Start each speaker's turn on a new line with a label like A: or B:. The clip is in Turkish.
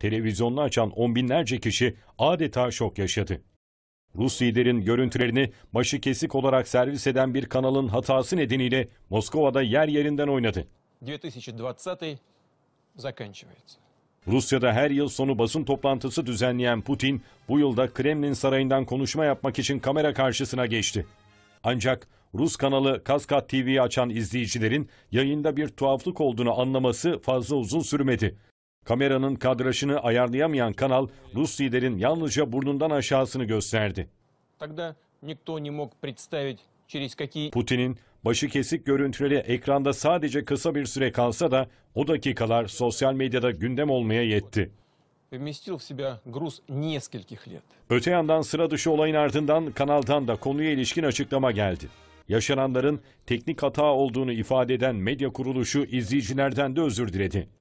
A: televizyonunu açan on binlerce kişi adeta şok yaşadı. Rus liderin görüntülerini başı kesik olarak servis eden bir kanalın hatası nedeniyle Moskova'da yer yerinden oynadı.
B: 2020
A: Rusya'da her yıl sonu basın toplantısı düzenleyen Putin bu yılda Kremlin sarayından konuşma yapmak için kamera karşısına geçti. Ancak Rus kanalı Kaskat TV'yi açan izleyicilerin yayında bir tuhaflık olduğunu anlaması fazla uzun sürmedi. Kameranın kadrajını ayarlayamayan kanal Rus liderin yalnızca burnundan aşağısını gösterdi. Putin'in başı kesik görüntüleri ekranda sadece kısa bir süre kalsa da o dakikalar sosyal medyada gündem olmaya yetti. Öte yandan sıra dışı olayın ardından kanaldan da konuya ilişkin açıklama geldi. Yaşananların teknik hata olduğunu ifade eden medya kuruluşu izleyicilerden de özür diledi.